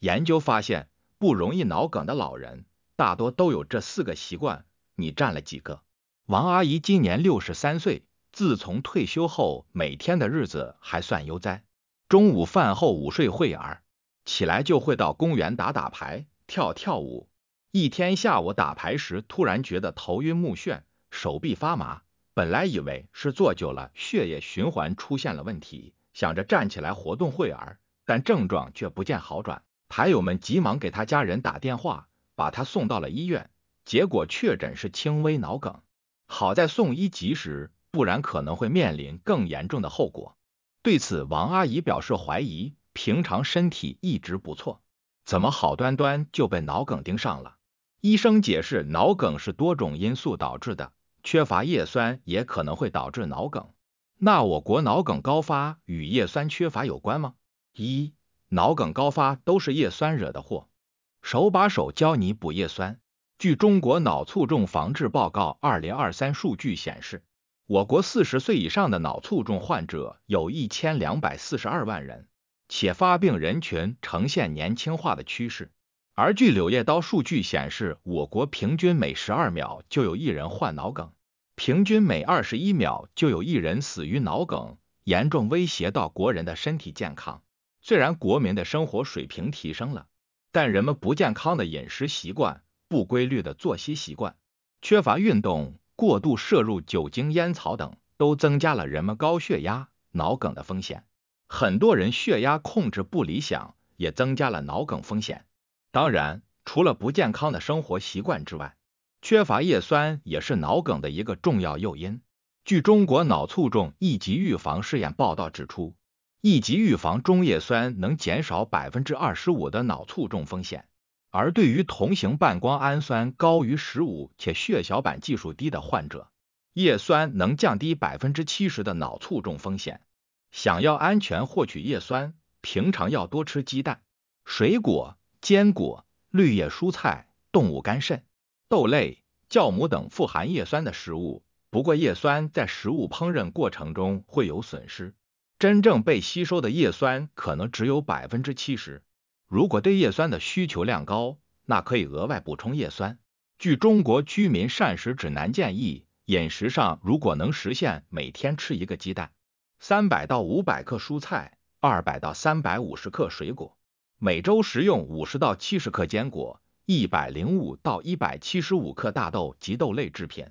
研究发现，不容易脑梗的老人大多都有这四个习惯，你占了几个？王阿姨今年六十三岁，自从退休后，每天的日子还算悠哉。中午饭后午睡会儿，起来就会到公园打打牌、跳跳舞。一天下午打牌时，突然觉得头晕目眩、手臂发麻，本来以为是坐久了血液循环出现了问题，想着站起来活动会儿，但症状却不见好转。牌友们急忙给他家人打电话，把他送到了医院，结果确诊是轻微脑梗，好在送医及时，不然可能会面临更严重的后果。对此，王阿姨表示怀疑，平常身体一直不错，怎么好端端就被脑梗盯上了？医生解释，脑梗是多种因素导致的，缺乏叶酸也可能会导致脑梗。那我国脑梗高发与叶酸缺乏有关吗？一脑梗高发都是叶酸惹的祸，手把手教你补叶酸。据中国脑卒中防治报告二零二三数据显示，我国四十岁以上的脑卒中患者有一千两百四十二万人，且发病人群呈现年轻化的趋势。而据《柳叶刀》数据显示，我国平均每十二秒就有一人患脑梗，平均每二十一秒就有一人死于脑梗，严重威胁到国人的身体健康。虽然国民的生活水平提升了，但人们不健康的饮食习惯、不规律的作息习惯、缺乏运动、过度摄入酒精、烟草等，都增加了人们高血压、脑梗的风险。很多人血压控制不理想，也增加了脑梗风险。当然，除了不健康的生活习惯之外，缺乏叶酸也是脑梗的一个重要诱因。据中国脑卒中一级预防试验报道指出。一级预防中，叶酸能减少百分之二十五的脑卒中风险；而对于同型半胱氨酸高于十五且血小板计数低的患者，叶酸能降低百分之七十的脑卒中风险。想要安全获取叶酸，平常要多吃鸡蛋、水果、坚果、绿叶蔬菜、动物肝肾、豆类、酵母等富含叶酸的食物。不过，叶酸在食物烹饪过程中会有损失。真正被吸收的叶酸可能只有百分之七十。如果对叶酸的需求量高，那可以额外补充叶酸。据中国居民膳食指南建议，饮食上如果能实现每天吃一个鸡蛋，三百到五百克蔬菜，二百到三百五十克水果，每周食用五十到七十克坚果，一百零五到一百七十五克大豆及豆类制品，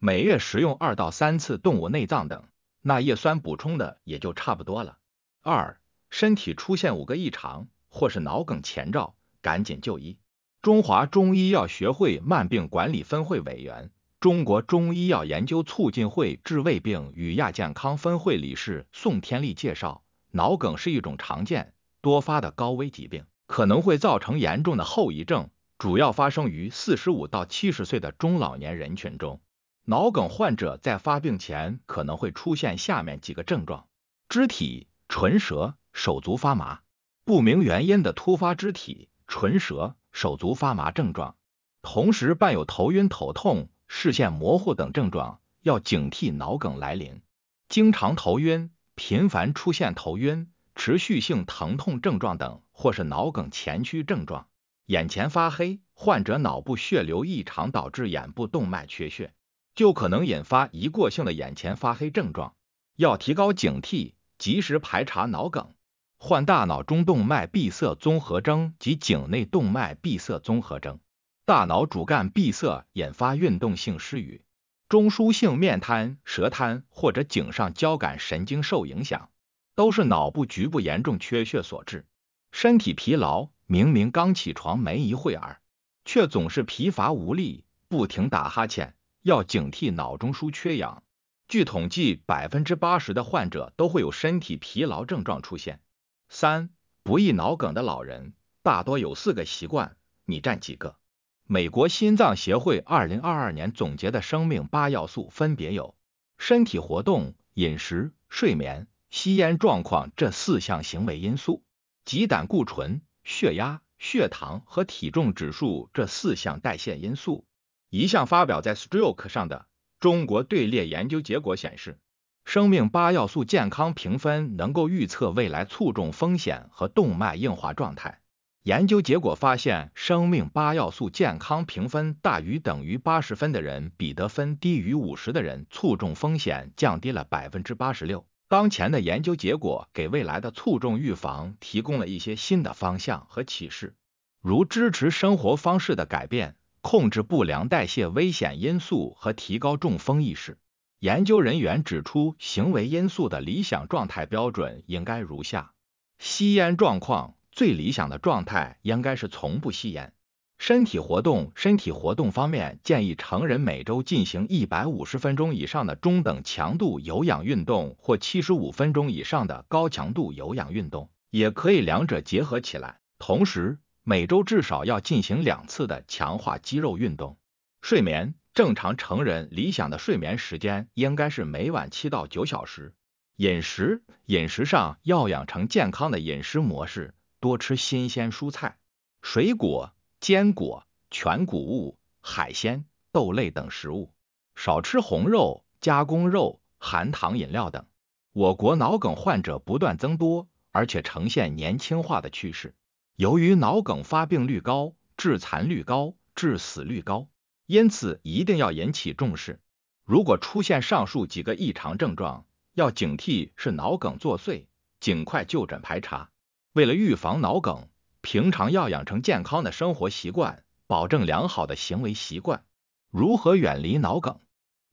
每月食用二到三次动物内脏等。那叶酸补充的也就差不多了。二，身体出现五个异常或是脑梗前兆，赶紧就医。中华中医药学会慢病管理分会委员、中国中医药研究促进会治胃病与亚健康分会理事宋天利介绍，脑梗是一种常见、多发的高危疾病，可能会造成严重的后遗症，主要发生于四十五到七十岁的中老年人群中。脑梗患者在发病前可能会出现下面几个症状：肢体、唇舌、手足发麻，不明原因的突发肢体、唇舌、手足发麻症状，同时伴有头晕头痛、视线模糊等症状，要警惕脑梗来临。经常头晕，频繁出现头晕、持续性疼痛症状等，或是脑梗前驱症状。眼前发黑，患者脑部血流异常导致眼部动脉缺血。就可能引发一过性的眼前发黑症状，要提高警惕，及时排查脑梗、患大脑中动脉闭塞综合征及颈内动脉闭塞综合征、大脑主干闭塞引发运动性失语、中枢性面瘫、舌瘫或者颈上交感神经受影响，都是脑部局部严重缺血所致。身体疲劳，明明刚起床没一会儿，却总是疲乏无力，不停打哈欠。要警惕脑中枢缺氧。据统计，百分之八十的患者都会有身体疲劳症状出现。三，不易脑梗的老人大多有四个习惯，你占几个？美国心脏协会二零二二年总结的生命八要素，分别有身体活动、饮食、睡眠、吸烟状况这四项行为因素，及胆固醇、血压、血糖和体重指数这四项代谢因素。一项发表在《Stroke》上的中国队列研究结果显示，生命八要素健康评分能够预测未来卒中风险和动脉硬化状态。研究结果发现，生命八要素健康评分大于等于80分的人，比得分低于50的人，卒中风险降低了86%。当前的研究结果给未来的卒中预防提供了一些新的方向和启示，如支持生活方式的改变。控制不良代谢危险因素和提高中风意识。研究人员指出，行为因素的理想状态标准应该如下：吸烟状况最理想的状态应该是从不吸烟。身体活动身体活动方面，建议成人每周进行一百五十分钟以上的中等强度有氧运动，或七十五分钟以上的高强度有氧运动，也可以两者结合起来。同时。每周至少要进行两次的强化肌肉运动。睡眠，正常成人理想的睡眠时间应该是每晚七到九小时。饮食，饮食上要养成健康的饮食模式，多吃新鲜蔬菜、水果、坚果、全谷物、海鲜、豆类等食物，少吃红肉、加工肉、含糖饮料等。我国脑梗患者不断增多，而且呈现年轻化的趋势。由于脑梗发病率高、致残率高、致死率高，因此一定要引起重视。如果出现上述几个异常症状，要警惕是脑梗作祟，尽快就诊排查。为了预防脑梗，平常要养成健康的生活习惯，保证良好的行为习惯。如何远离脑梗？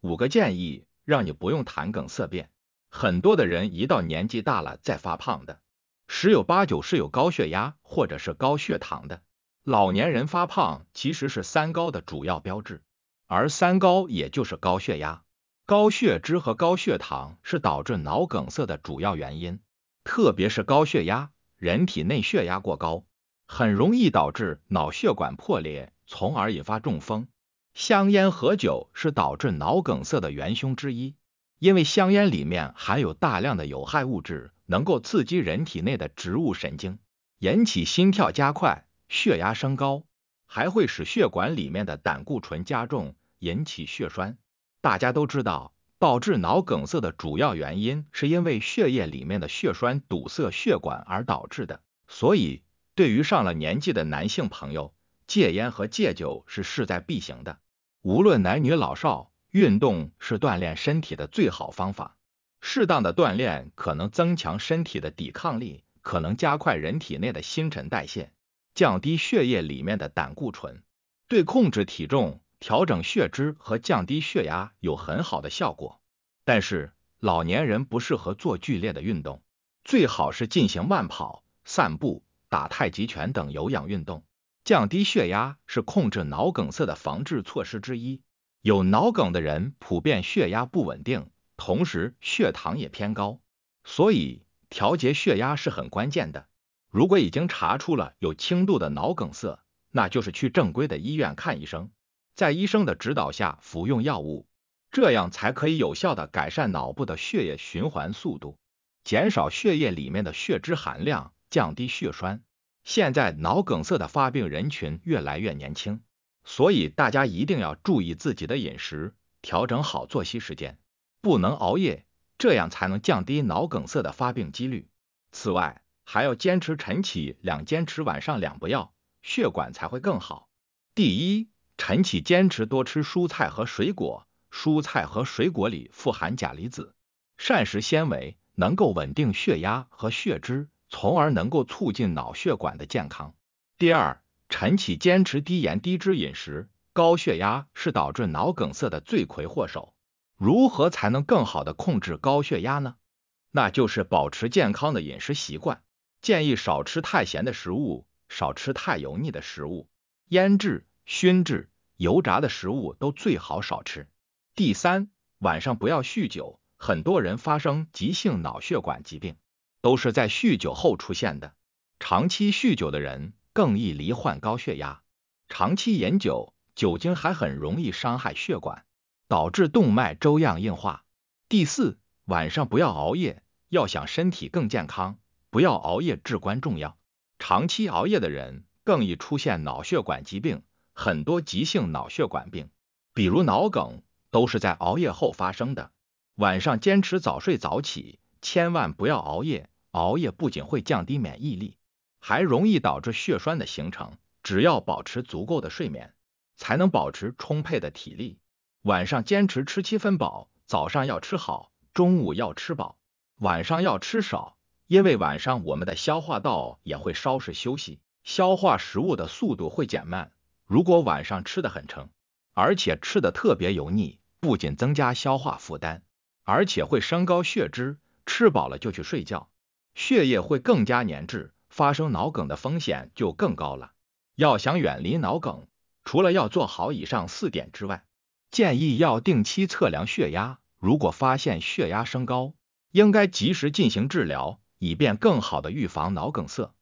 五个建议让你不用谈梗色变。很多的人一到年纪大了再发胖的。十有八九是有高血压或者是高血糖的。老年人发胖其实是三高的主要标志，而三高也就是高血压、高血脂和高血糖是导致脑梗塞的主要原因。特别是高血压，人体内血压过高，很容易导致脑血管破裂，从而引发中风。香烟和酒是导致脑梗塞的元凶之一。因为香烟里面含有大量的有害物质，能够刺激人体内的植物神经，引起心跳加快、血压升高，还会使血管里面的胆固醇加重，引起血栓。大家都知道，导致脑梗塞的主要原因是因为血液里面的血栓堵塞血管而导致的。所以，对于上了年纪的男性朋友，戒烟和戒酒是势在必行的。无论男女老少。运动是锻炼身体的最好方法。适当的锻炼可能增强身体的抵抗力，可能加快人体内的新陈代谢，降低血液里面的胆固醇，对控制体重、调整血脂和降低血压有很好的效果。但是，老年人不适合做剧烈的运动，最好是进行慢跑、散步、打太极拳等有氧运动。降低血压是控制脑梗塞的防治措施之一。有脑梗的人普遍血压不稳定，同时血糖也偏高，所以调节血压是很关键的。如果已经查出了有轻度的脑梗塞，那就是去正规的医院看医生，在医生的指导下服用药物，这样才可以有效的改善脑部的血液循环速度，减少血液里面的血脂含量，降低血栓。现在脑梗塞的发病人群越来越年轻。所以大家一定要注意自己的饮食，调整好作息时间，不能熬夜，这样才能降低脑梗塞的发病几率。此外，还要坚持晨起两坚持，晚上两不要，血管才会更好。第一，晨起坚持多吃蔬菜和水果，蔬菜和水果里富含钾离子，膳食纤维能够稳定血压和血脂，从而能够促进脑血管的健康。第二。晨起坚持低盐低脂饮食，高血压是导致脑梗塞的罪魁祸首。如何才能更好的控制高血压呢？那就是保持健康的饮食习惯，建议少吃太咸的食物，少吃太油腻的食物，腌制、熏制、油炸的食物都最好少吃。第三，晚上不要酗酒，很多人发生急性脑血管疾病都是在酗酒后出现的，长期酗酒的人。更易罹患高血压，长期饮酒，酒精还很容易伤害血管，导致动脉粥样硬化。第四，晚上不要熬夜，要想身体更健康，不要熬夜至关重要。长期熬夜的人更易出现脑血管疾病，很多急性脑血管病，比如脑梗，都是在熬夜后发生的。晚上坚持早睡早起，千万不要熬夜，熬夜不仅会降低免疫力。还容易导致血栓的形成。只要保持足够的睡眠，才能保持充沛的体力。晚上坚持吃七分饱，早上要吃好，中午要吃饱，晚上要吃少。因为晚上我们的消化道也会稍事休息，消化食物的速度会减慢。如果晚上吃的很撑，而且吃的特别油腻，不仅增加消化负担，而且会升高血脂。吃饱了就去睡觉，血液会更加粘滞。发生脑梗的风险就更高了。要想远离脑梗，除了要做好以上四点之外，建议要定期测量血压。如果发现血压升高，应该及时进行治疗，以便更好的预防脑梗塞。